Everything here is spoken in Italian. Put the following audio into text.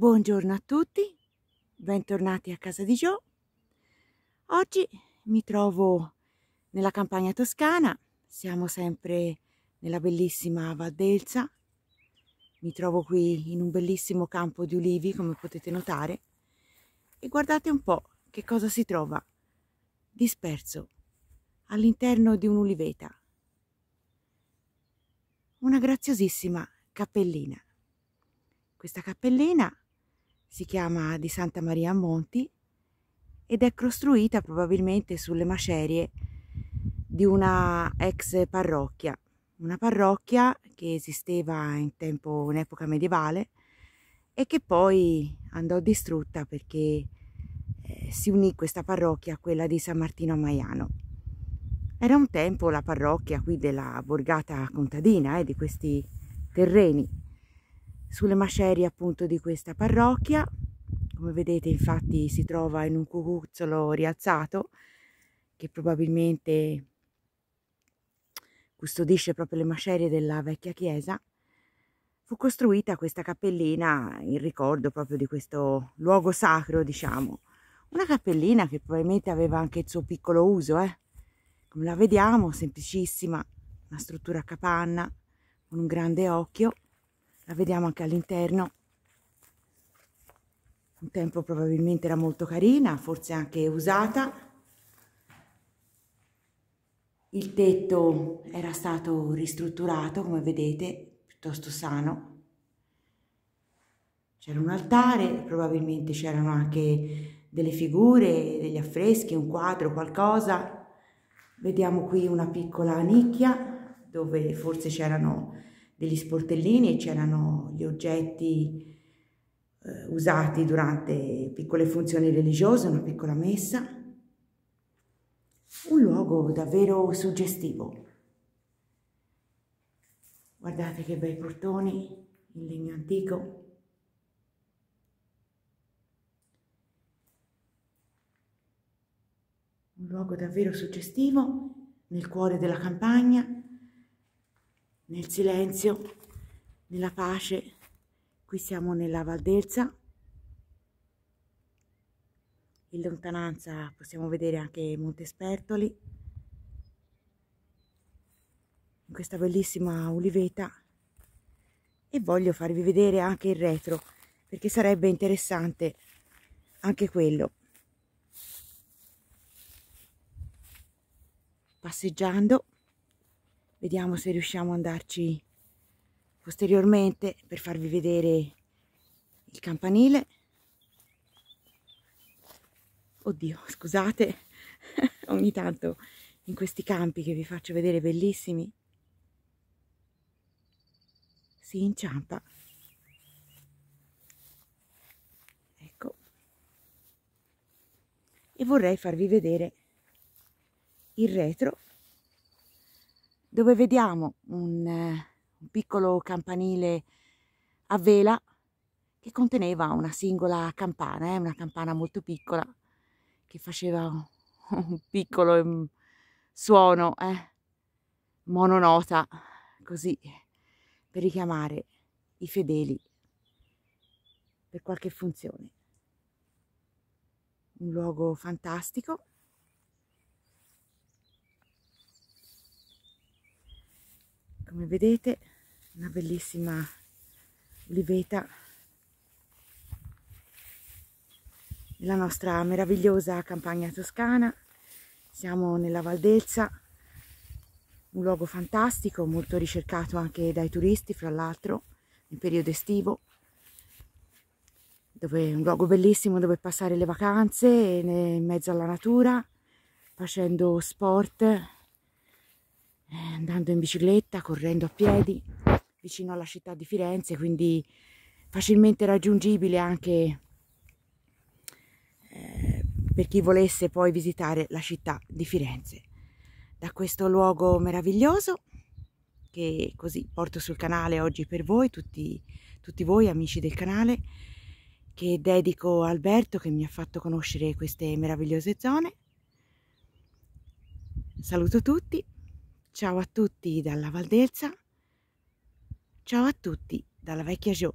Buongiorno a tutti, bentornati a casa di Gio. Oggi mi trovo nella campagna toscana, siamo sempre nella bellissima Valdelsa. Mi trovo qui in un bellissimo campo di ulivi, come potete notare, e guardate un po' che cosa si trova disperso all'interno di un'uliveta. Una graziosissima cappellina. Questa cappellina si chiama di Santa Maria Monti ed è costruita probabilmente sulle macerie di una ex parrocchia, una parrocchia che esisteva in tempo, in epoca medievale e che poi andò distrutta perché eh, si unì questa parrocchia a quella di San Martino a Maiano. Era un tempo la parrocchia qui della borgata contadina, eh, di questi terreni sulle macerie appunto di questa parrocchia. Come vedete infatti si trova in un cucuzzolo rialzato che probabilmente custodisce proprio le macerie della vecchia chiesa. Fu costruita questa cappellina in ricordo proprio di questo luogo sacro, diciamo. Una cappellina che probabilmente aveva anche il suo piccolo uso, eh? Come la vediamo, semplicissima, una struttura a capanna, con un grande occhio la vediamo anche all'interno un tempo probabilmente era molto carina forse anche usata il tetto era stato ristrutturato come vedete piuttosto sano c'era un altare probabilmente c'erano anche delle figure degli affreschi un quadro qualcosa vediamo qui una piccola nicchia dove forse c'erano degli sportellini e c'erano gli oggetti eh, usati durante piccole funzioni religiose, una piccola messa. Un luogo davvero suggestivo. Guardate che bei portoni in legno antico. Un luogo davvero suggestivo nel cuore della campagna nel silenzio, nella pace. Qui siamo nella Valdelsa. In lontananza possiamo vedere anche Montespertoli. In questa bellissima uliveta. E voglio farvi vedere anche il retro, perché sarebbe interessante anche quello. Passeggiando vediamo se riusciamo ad andarci posteriormente per farvi vedere il campanile oddio scusate ogni tanto in questi campi che vi faccio vedere bellissimi si inciampa ecco e vorrei farvi vedere il retro dove vediamo un, un piccolo campanile a vela che conteneva una singola campana, eh, una campana molto piccola che faceva un piccolo mm, suono eh, mononota così per richiamare i fedeli per qualche funzione. Un luogo fantastico come vedete una bellissima oliveta nella nostra meravigliosa campagna toscana siamo nella Valdezza un luogo fantastico molto ricercato anche dai turisti fra l'altro in periodo estivo dove è un luogo bellissimo dove passare le vacanze in mezzo alla natura facendo sport eh, andando in bicicletta, correndo a piedi, vicino alla città di Firenze, quindi facilmente raggiungibile anche eh, per chi volesse poi visitare la città di Firenze. Da questo luogo meraviglioso che così porto sul canale oggi per voi, tutti, tutti voi amici del canale, che dedico a Alberto che mi ha fatto conoscere queste meravigliose zone. Saluto tutti Ciao a tutti dalla Valdelsa. Ciao a tutti dalla vecchia Gio.